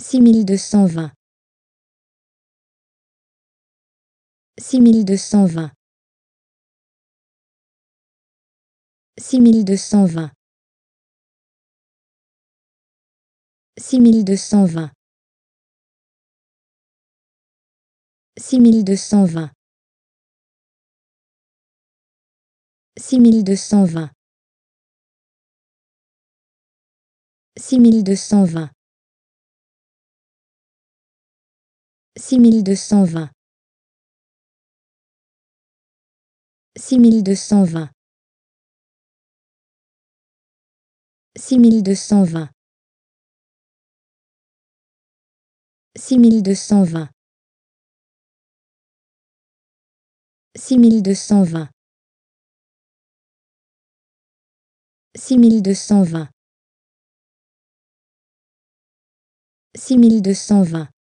deux 6220 6220 6220 6220 6220 6220 vingt 6220 6220 6220 6220 6220 6220 6220